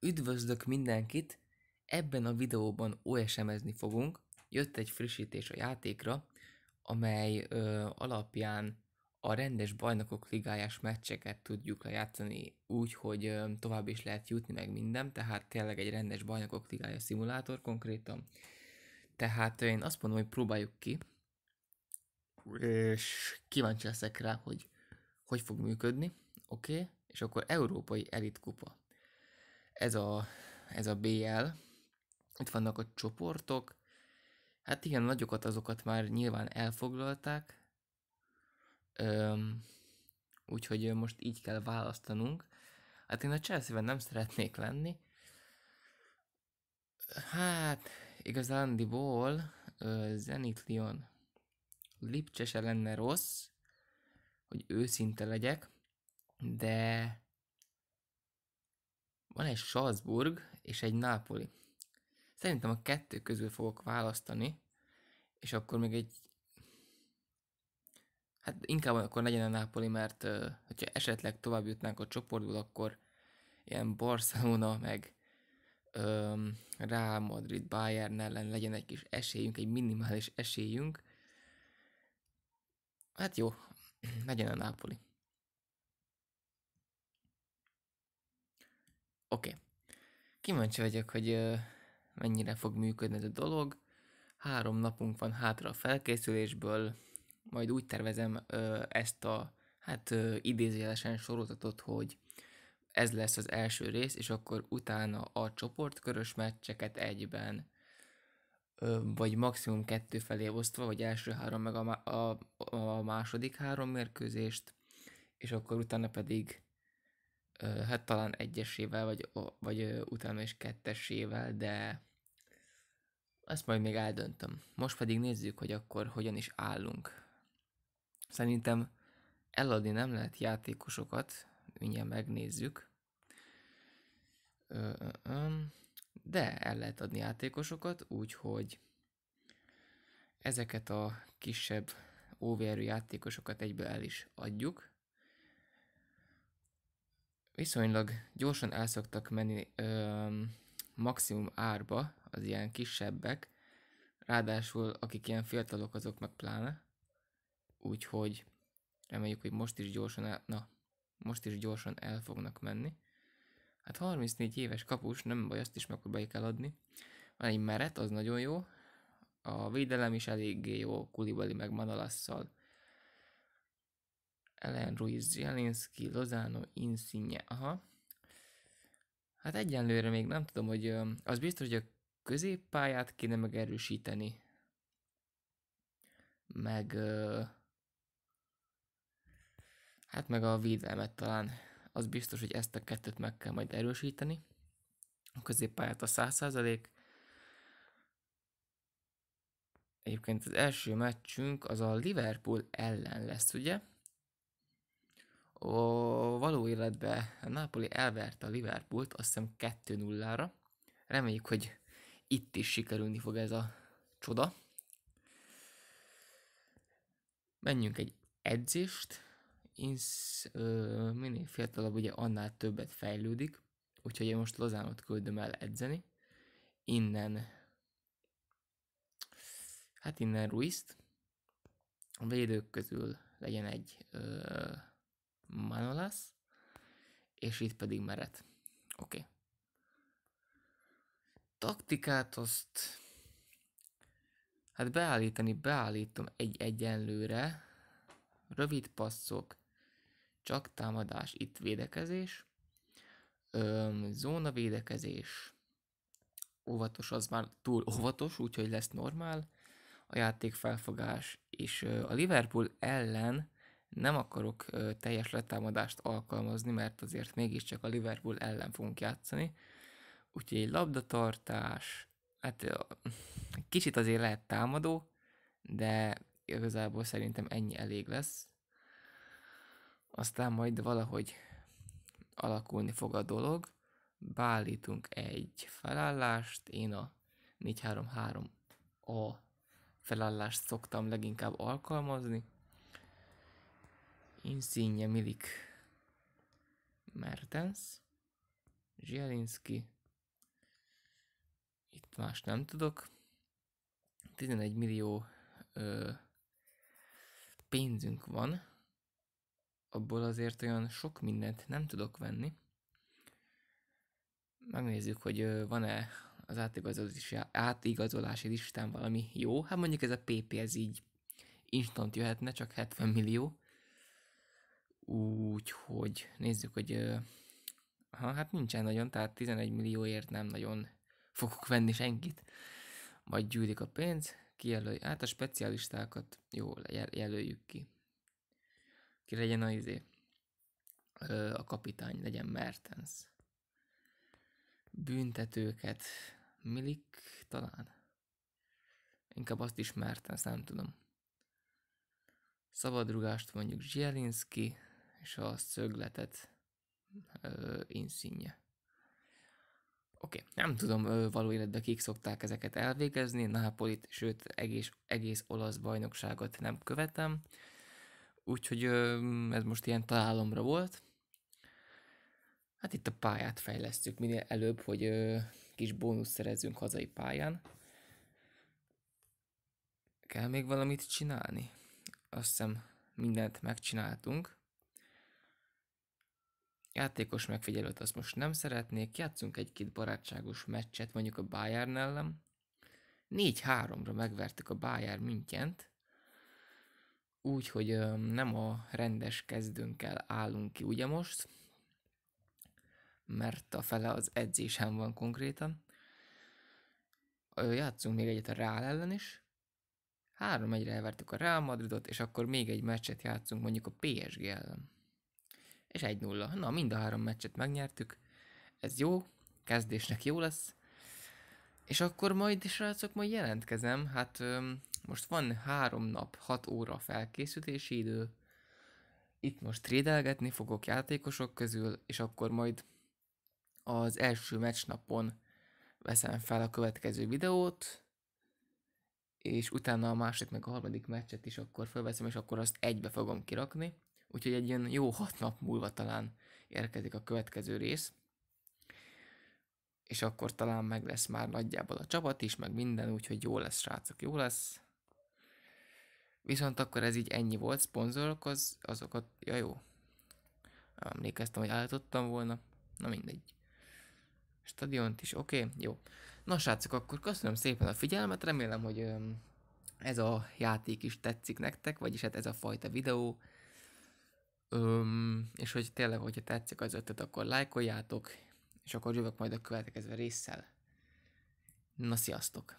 Üdvözlök mindenkit! Ebben a videóban OSM-ezni fogunk. Jött egy frissítés a játékra, amely ö, alapján a rendes bajnokok ligájás meccseket tudjuk lejátszani úgy, hogy ö, tovább is lehet jutni meg minden, tehát tényleg egy rendes bajnokok ligája szimulátor konkrétan. Tehát én azt mondom, hogy próbáljuk ki, és kíváncsi leszek rá, hogy hogy fog működni, oké? Okay? És akkor Európai Elit Kupa ez a, ez a BL. Itt vannak a csoportok. Hát igen, nagyokat azokat már nyilván elfoglalták. Öm, úgyhogy most így kell választanunk. Hát én a chelsea nem szeretnék lenni. Hát, igazándiból Zenit Lyon Lipcse se lenne rossz, hogy őszinte legyek, de van egy Salzburg és egy Napoli. Szerintem a kettő közül fogok választani, és akkor még egy... Hát inkább akkor legyen a Napoli, mert hogyha esetleg tovább jutnánk a csoportból, akkor ilyen Barcelona, meg um, Real Madrid, Bayern ellen legyen egy kis esélyünk, egy minimális esélyünk. Hát jó, legyen a Napoli. Oké. Okay. Kíváncsi vagyok, hogy mennyire fog működni ez a dolog. Három napunk van hátra a felkészülésből, majd úgy tervezem ö, ezt a, hát ö, idézőjelesen sorozatot, hogy ez lesz az első rész, és akkor utána a csoportkörös meccseket egyben, ö, vagy maximum kettő felé osztva, vagy első három, meg a, a, a második három mérkőzést, és akkor utána pedig hát talán egyesével, vagy, vagy utána is kettesével, de ezt majd még eldöntöm. Most pedig nézzük, hogy akkor hogyan is állunk. Szerintem eladni nem lehet játékosokat, mindjárt megnézzük. De el lehet adni játékosokat, úgyhogy ezeket a kisebb óvérű játékosokat egyből el is adjuk viszonylag gyorsan elszoktak menni ö, maximum árba az ilyen kisebbek, ráadásul akik ilyen fiatalok, azok meg pláne. Úgyhogy reméljük, hogy most is gyorsan el, na, most is gyorsan el fognak menni. Hát 34 éves kapus, nem baj, azt is megpróbáljuk eladni. Van egy meret, az nagyon jó. A védelem is eléggé jó, Kulibali meg Manalasszal ellen Ruiz Zielinski, Lozano, Insigne, aha. Hát egyenlőre még nem tudom, hogy az biztos, hogy a középpályát kéne megerősíteni. Meg hát meg a védelmet talán. Az biztos, hogy ezt a kettőt meg kell majd erősíteni. A középpályát a 100%. Egyébként az első meccsünk az a Liverpool ellen lesz, ugye? a való életben a Napoli elverte a Liverpoolt, azt hiszem 2-0-ra. Reméljük, hogy itt is sikerülni fog ez a csoda. Menjünk egy edzést. Insz, ö, minél fiatalabb, ugye annál többet fejlődik, úgyhogy én most Lozánot küldöm el edzeni. Innen, hát innen Ruiz-t. A védők közül legyen egy ö, Manolas és itt pedig Meret. Oké. Okay. Taktikát azt... Hát beállítani, beállítom egy egyenlőre. Rövid passzok, csak támadás, itt védekezés. Öm, zóna védekezés. Óvatos, az már túl óvatos, úgyhogy lesz normál. A játék felfogás és a Liverpool ellen nem akarok teljes letámadást alkalmazni, mert azért mégiscsak a Liverpool ellen fogunk játszani. Úgyhogy egy labdatartás, hát kicsit azért lehet támadó, de igazából szerintem ennyi elég lesz. Aztán majd valahogy alakulni fog a dolog. Beállítunk egy felállást, én a 4-3-3 a felállást szoktam leginkább alkalmazni, Insigne, Milik, Mertens, Zsielinski, itt más nem tudok. 11 millió ö, pénzünk van, abból azért olyan sok mindent nem tudok venni. Megnézzük, hogy van-e az átigazolási, átigazolási listán valami jó. Hát mondjuk ez a PP, ez így instant jöhetne, csak 70 millió. Úgyhogy nézzük, hogy ha, hát nincsen nagyon, tehát 11 millióért nem nagyon fogok venni senkit. Majd gyűlik a pénz, kijelölj, hát a specialistákat jó, jelöljük ki. Ki legyen a izé, a kapitány, legyen Mertens. Büntetőket, Milik talán? Inkább azt is Mertens, nem tudom. Szabadrugást mondjuk Zsielinski, és a szögletet ö, inszínje. Oké, okay. nem tudom ö, való életben kik szokták ezeket elvégezni, Nápolit, sőt egész, egész olasz bajnokságot nem követem, úgyhogy ö, ez most ilyen találomra volt. Hát itt a pályát fejlesztjük minél előbb, hogy ö, kis bónusz szerezzünk hazai pályán. Kell még valamit csinálni? Azt hiszem mindent megcsináltunk. Játékos megfigyelőt azt most nem szeretnék, játszunk egy-két barátságos meccset, mondjuk a Bayern ellen. 4-3-ra megvertük a Bayern mintjent, úgyhogy nem a rendes kezdőnkkel állunk ki ugye most, mert a fele az edzésem van konkrétan. Játszunk még egyet a Real ellen is. 3-1-re elvertük a Real Madridot, és akkor még egy meccset játszunk mondjuk a PSG ellen és 1-0. Na, mind a három meccset megnyertük, ez jó, kezdésnek jó lesz. És akkor majd, srácok, majd jelentkezem, hát öm, most van három nap, 6 óra felkészülési idő, itt most trédelgetni fogok játékosok közül, és akkor majd az első meccsnapon veszem fel a következő videót, és utána a második meg a harmadik meccset is akkor felveszem, és akkor azt egybe fogom kirakni úgyhogy egy ilyen jó hat nap múlva talán érkezik a következő rész, és akkor talán meg lesz már nagyjából a csapat is, meg minden, úgyhogy jó lesz, srácok, jó lesz. Viszont akkor ez így ennyi volt, szponzorok az, azokat, ja jó, emlékeztem, hogy állítottam volna, na mindegy. Stadiont is, oké, okay, jó. Na srácok, akkor köszönöm szépen a figyelmet, remélem, hogy ez a játék is tetszik nektek, vagyis hát ez a fajta videó, Öm, és hogy tényleg, hogyha tetszik az ötlet, akkor lájkoljátok, és akkor jövök majd a következő résszel. Na, sziasztok!